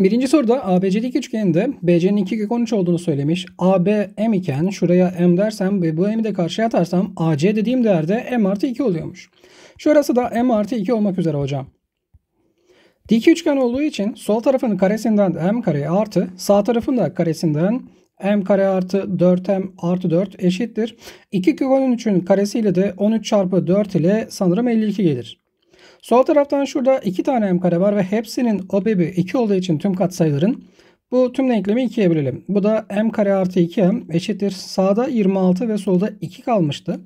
Birinci soruda ABC'deki üçgeninde BC'nin 2 kök 13 olduğunu söylemiş. AB M iken şuraya M dersem ve bu M'i de karşıya atarsam AC dediğim değerde M artı 2 oluyormuş. Şurası da M artı 2 olmak üzere hocam. Dik üçgen olduğu için sol tarafın karesinden M kare artı sağ tarafın da karesinden m kare artı 4m artı 4 eşittir. 2 kök 13'ün karesiyle de 13 çarpı 4 ile sanırım 52 gelir. Sol taraftan şurada iki tane m kare var ve hepsinin obebi 2 olduğu için tüm katsayıların bu tüm denklemi 2'ye bölelim. Bu da m kare artı 2m eşittir. Sağda 26 ve solda 2 kalmıştı.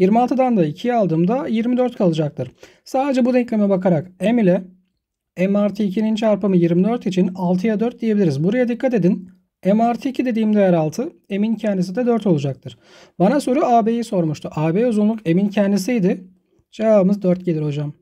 26'dan da 2'ye aldığımda 24 kalacaktır. Sadece bu denkleme bakarak m ile m artı 2'nin çarpımı 24 için 6'ya 4 diyebiliriz. Buraya dikkat edin. M artı 2 dediğim değer 6. M'in kendisi de 4 olacaktır. Bana soru AB'yi sormuştu. AB uzunluk M'in kendisiydi. Cevabımız 4 gelir hocam.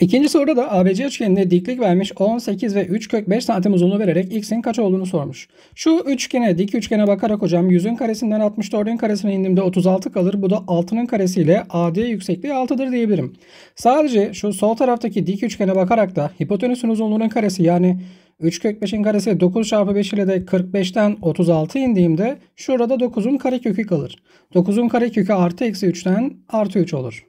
İkinci soruda da ABC üçgenine diklik vermiş 18 ve 3 kök 5 santim uzunluğu vererek x'in kaç olduğunu sormuş. Şu üçgene dik üçgene bakarak hocam 100'ün karesinden 64'ün karesine indiğimde 36 kalır. Bu da 6'nın karesiyle AD yüksekliği 6'dır diyebilirim. Sadece şu sol taraftaki dik üçgene bakarak da hipotenüsün uzunluğunun karesi yani 3 kök 5'in karesi 9 çarpı 5 ile de 45'ten 36 indiğimde şurada 9'un karekökü kalır. 9'un karekökü artı eksi 3'ten artı 3 olur.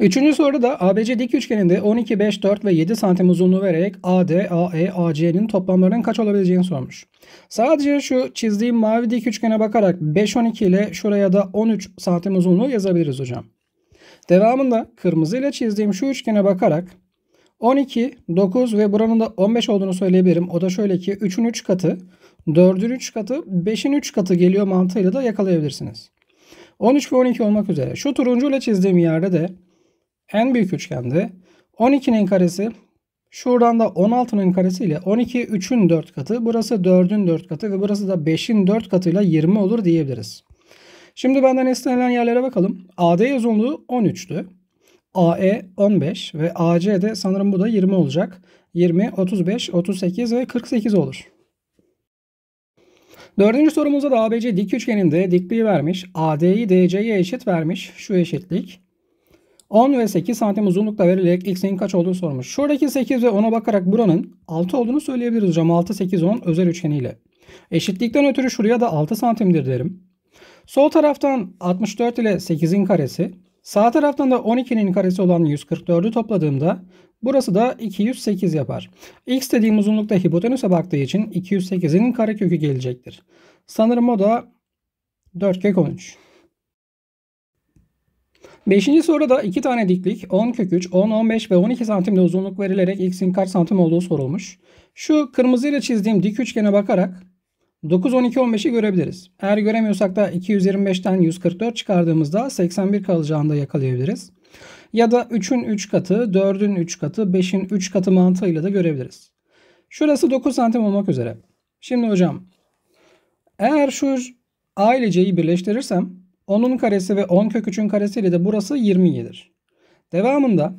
Üçüncü soruda da ABC dik üçgeninde 12, 5, 4 ve 7 santim uzunluğu vererek AD, AE, AC'nin toplamlarının kaç olabileceğini sormuş. Sadece şu çizdiğim mavi dik üçgene bakarak 5, 12 ile şuraya da 13 santim uzunluğu yazabiliriz hocam. Devamında kırmızı ile çizdiğim şu üçgene bakarak 12, 9 ve buranın da 15 olduğunu söyleyebilirim. O da şöyle ki 3'ün 3 katı, 4'ün 3 katı, 5'in 3 katı geliyor mantığıyla da yakalayabilirsiniz. 13 ve 12 olmak üzere. Şu turuncu ile çizdiğim yerde de en büyük üçgende 12'nin karesi şuradan da 16'nın karesi ile 12 3'ün 4 katı burası 4'ün 4 katı ve burası da 5'in 4 katıyla 20 olur diyebiliriz. Şimdi benden istenilen yerlere bakalım. AD uzunluğu 13'tü. AE 15 ve AC'de sanırım bu da 20 olacak. 20, 35, 38 ve 48 olur. Dördüncü sorumuzda da ABC dik üçgeninde dikliği vermiş. AD'yi DC'ye eşit vermiş. Şu eşitlik. 10 ve 8 santim uzunlukla verilerek x'in kaç olduğunu sormuş. Şuradaki 8 ve 10'a bakarak buranın 6 olduğunu söyleyebiliriz hocam. 6, 8, 10 özel üçgeniyle. Eşitlikten ötürü şuraya da 6 santimdir derim. Sol taraftan 64 ile 8'in karesi. Sağ taraftan da 12'nin karesi olan 144'ü topladığımda burası da 208 yapar. X dediğim uzunlukta hipotenüse baktığı için 208'in karekökü gelecektir. Sanırım o da 4 kök 13. Beşinci soruda iki tane diklik 10 kök 3, 10, 15 ve 12 santimde uzunluk verilerek x'in kaç santim olduğu sorulmuş. Şu kırmızıyla çizdiğim dik üçgene bakarak 9, 12, 15'i görebiliriz. Eğer göremiyorsak da 225'ten 144 çıkardığımızda 81 kalacağını da yakalayabiliriz. Ya da 3'ün 3 katı, 4'ün 3 katı, 5'in 3 katı mantığıyla da görebiliriz. Şurası 9 santim olmak üzere. Şimdi hocam eğer şu aileceyi birleştirirsem 10'un karesi ve 10 kök 3'ün karesi ile de burası 27'dir. Devamında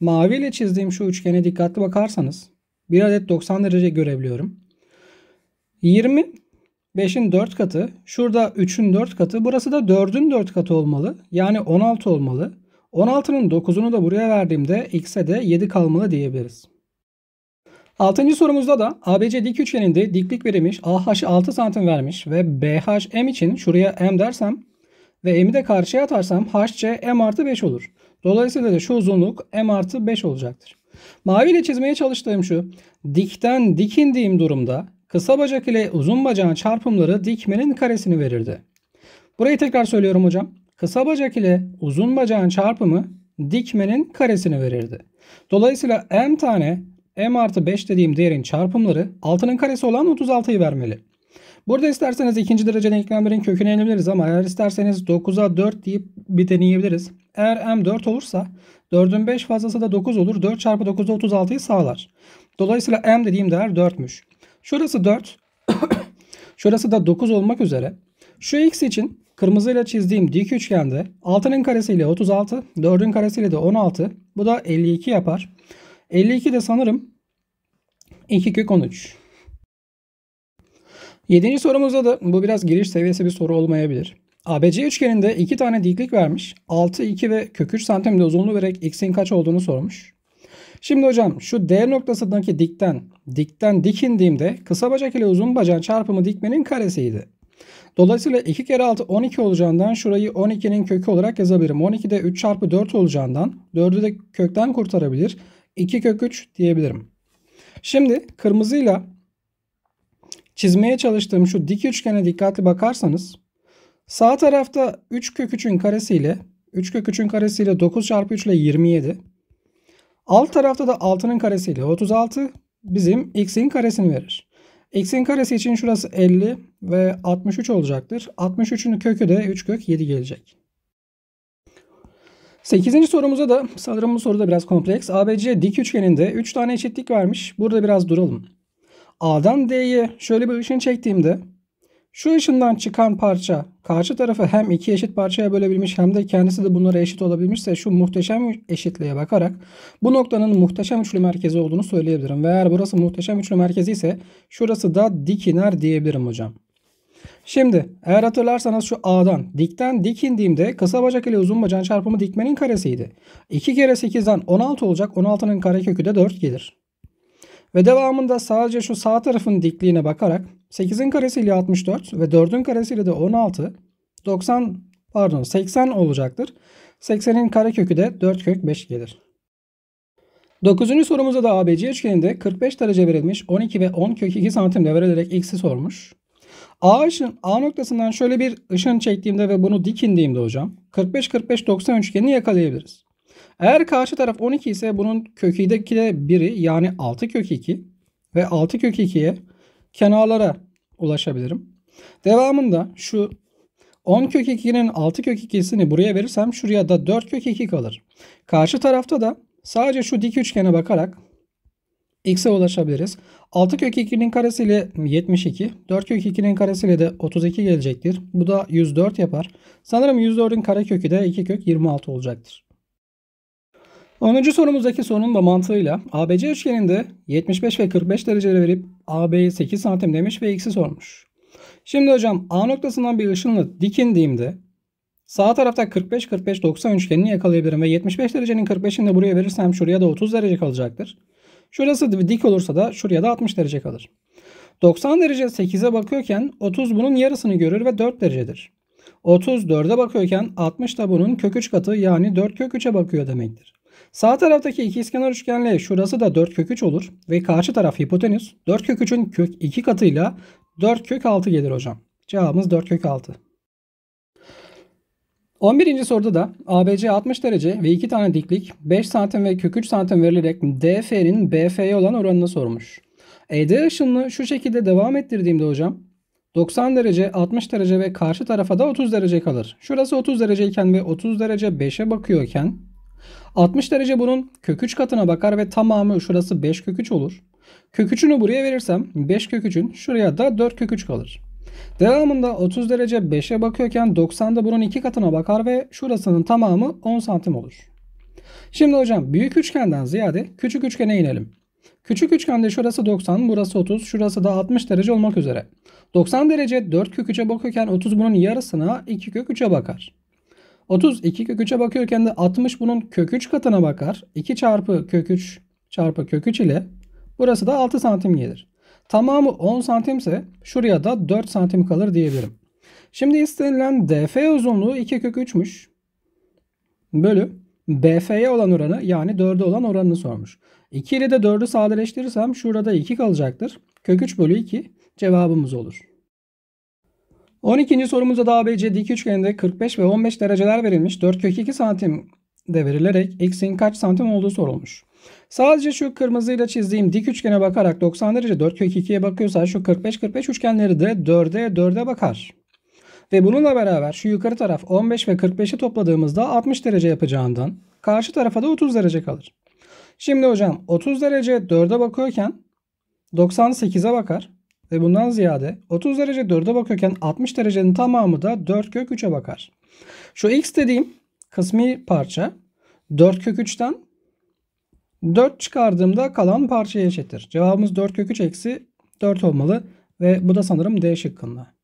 mavi ile çizdiğim şu üçgene dikkatli bakarsanız bir adet 90 derece görebiliyorum. 20 5'in 4 katı, şurada 3'ün 4 katı, burası da 4'ün 4 katı olmalı. Yani 16 olmalı. 16'nın 9'unu da buraya verdiğimde x'e de 7 kalmalı diyebiliriz. 6. sorumuzda da ABC dik üçgeninde diklik verilmiş, AH 6 santim vermiş ve BH M için şuraya M dersem ve m'i de karşıya atarsam hc m artı 5 olur. Dolayısıyla da şu uzunluk m artı 5 olacaktır. Mavi ile çizmeye çalıştığım şu. Dikten dik indiğim durumda kısa bacak ile uzun bacağın çarpımları dikmenin karesini verirdi. Burayı tekrar söylüyorum hocam. Kısa bacak ile uzun bacağın çarpımı dikmenin karesini verirdi. Dolayısıyla m tane m artı 5 dediğim değerin çarpımları altının karesi olan 36'yı vermeli. Burada isterseniz ikinci derece denklemlerin köküne inebiliriz ama eğer isterseniz 9'a 4 deyip bir deneyebiliriz. Eğer m 4 olursa 4'ün 5 fazlası da 9 olur. 4 çarpı 9 da 36'yı sağlar. Dolayısıyla m dediğim değer 4'müş. Şurası 4. şurası da 9 olmak üzere. Şu x için kırmızıyla çizdiğim dik üçgende 6'nın karesiyle 36, 4'ün karesiyle de 16. Bu da 52 yapar. 52 de sanırım 2 kök 13. Yedinci sorumuzda da bu biraz giriş seviyesi bir soru olmayabilir. ABC üçgeninde iki tane diklik vermiş. 6, 2 ve kök 3 santimde uzunluğu vererek x'in kaç olduğunu sormuş. Şimdi hocam şu D noktasındaki dikten dikten dik indiğimde kısa bacak ile uzun bacağın çarpımı dikmenin karesiydi. Dolayısıyla 2 kere 6 12 olacağından şurayı 12'nin kökü olarak yazabilirim. 12 de 3 çarpı 4 olacağından 4'ü de kökten kurtarabilir. 2 kök 3 diyebilirim. Şimdi kırmızıyla çizmeye çalıştığım şu dik üçgene dikkatli bakarsanız sağ tarafta 3 kök 3'ün karesiyle ile 3 kök 3'ün karesiyle ile 9 çarpı 3 ile 27. Alt tarafta da 6'nın karesiyle ile 36 bizim x'in karesini verir. x'in karesi için şurası 50 ve 63 olacaktır. 63'ün kökü de 3 kök 7 gelecek. 8. sorumuza da sanırım bu soruda biraz kompleks. ABC dik üçgeninde 3 tane eşitlik vermiş. Burada biraz duralım. A'dan D'ye şöyle bir ışın çektiğimde şu ışından çıkan parça karşı tarafı hem iki eşit parçaya bölebilmiş hem de kendisi de bunlara eşit olabilmişse şu muhteşem eşitliğe bakarak bu noktanın muhteşem üçlü merkezi olduğunu söyleyebilirim. Ve eğer burası muhteşem üçlü merkezi ise şurası da dikiner diyebilirim hocam. Şimdi eğer hatırlarsanız şu A'dan dikten dik indiğimde kısa bacak ile uzun bacağın çarpımı dikmenin karesiydi. 2 kere 8'den 16 olacak. 16'nın karekökü de 4 gelir. Ve devamında sadece şu sağ tarafın dikliğine bakarak 8'in karesiyle 64 ve 4'ün karesiyle de 16 90 pardon 80 olacaktır. 80'in karekökü de 4 kök 5 gelir. 9. sorumuzda da ABC üçgeninde 45 derece verilmiş 12 ve 10 kök 2 santimle verilerek x'i sormuş. A, ışın, A noktasından şöyle bir ışın çektiğimde ve bunu dik indiğimde hocam 45-45-90 üçgenini yakalayabiliriz. Eğer karşı taraf 12 ise bunun kökideki de biri yani 6 kök 2 ve 6 kök 2'ye kenarlara ulaşabilirim. Devamında şu 10 kök 2'nin 6 kök 2'sini buraya verirsem şuraya da 4 kök 2 kalır. Karşı tarafta da sadece şu dik üçgene bakarak x'e ulaşabiliriz. 6 kök 2'nin karesiyle 72, 4 kök 2'nin karesiyle de 32 gelecektir. Bu da 104 yapar. Sanırım 104'ün kökü de 2 kök 26 olacaktır. 10. sorumuzdaki sorunun da mantığıyla ABC üçgeninde 75 ve 45 dereceleri verip AB'yi 8 santim demiş ve x'i sormuş. Şimdi hocam A noktasından bir ışınla dikindiğimde sağ tarafta 45-45-90 üçgenini yakalayabilirim ve 75 derecenin 45'ini de buraya verirsem şuraya da 30 derece kalacaktır. Şurası dik olursa da şuraya da 60 derece kalır. 90 derece 8'e bakıyorken 30 bunun yarısını görür ve 4 derecedir. 30 4'e bakıyorken 60 da bunun kök 3 katı yani 4 kök 3'e bakıyor demektir. Sağ taraftaki ikizkenar üçgenle şurası da 4 kök 3 olur ve karşı taraf hipotenüs 4 kök 3'ün kök 2 katıyla 4 kök 6 gelir hocam. Cevabımız 4 kök 6. 11. soruda da ABC 60 derece ve 2 tane diklik 5 santim ve kök 3 santim verilerek DF'nin BF'ye olan oranını sormuş. ED ışınını şu şekilde devam ettirdiğimde hocam 90 derece, 60 derece ve karşı tarafa da 30 derece kalır. Şurası 30 dereceyken ve 30 derece 5'e bakıyorken 60 derece bunun kök 3 katına bakar ve tamamı şurası 5 kök 3 olur. Kök 3'ünü buraya verirsem 5 kök 3'ün şuraya da 4 kök 3 kalır. Devamında 30 derece 5'e bakıyorken 90'da bunun 2 katına bakar ve şurasının tamamı 10 santim olur. Şimdi hocam büyük üçgenden ziyade küçük üçgene inelim. Küçük üçgende şurası 90, burası 30, şurası da 60 derece olmak üzere. 90 derece 4 köküçe bakıyorken 30 bunun yarısına 2 köküçe bakar. 30 2 kök 3'e bakıyorken de 60 bunun kök 3 katına bakar. 2 çarpı kök 3 çarpı kök 3 ile burası da 6 santim gelir. Tamamı 10 santimse şuraya da 4 santim kalır diyebilirim. Şimdi istenilen DF uzunluğu 2 kök 3'müş. Bölü BF'ye olan oranı yani 4'e olan oranını sormuş. 2 ile de 4'ü sadeleştirirsem şurada 2 kalacaktır. Kök 3 bölü 2 cevabımız olur. 12. sorumuzda da ABC dik üçgeninde 45 ve 15 dereceler verilmiş. 4 kök 2 santim de verilerek x'in kaç santim olduğu sorulmuş. Sadece şu kırmızıyla çizdiğim dik üçgene bakarak 90 derece 4 kök 2'ye bakıyorsa şu 45-45 üçgenleri de 4'e 4'e bakar. Ve bununla beraber şu yukarı taraf 15 ve 45'i topladığımızda 60 derece yapacağından karşı tarafa da 30 derece kalır. Şimdi hocam 30 derece 4'e bakıyorken 98'e bakar ve bundan ziyade 30 derece 4'e bakıyorken 60 derecenin tamamı da 4 kök 3'e bakar. Şu x dediğim kısmi parça 4 kök 3'ten 4 çıkardığımda kalan parçaya eşittir. Cevabımız 4 kök 3 eksi 4 olmalı ve bu da sanırım D şıkkında.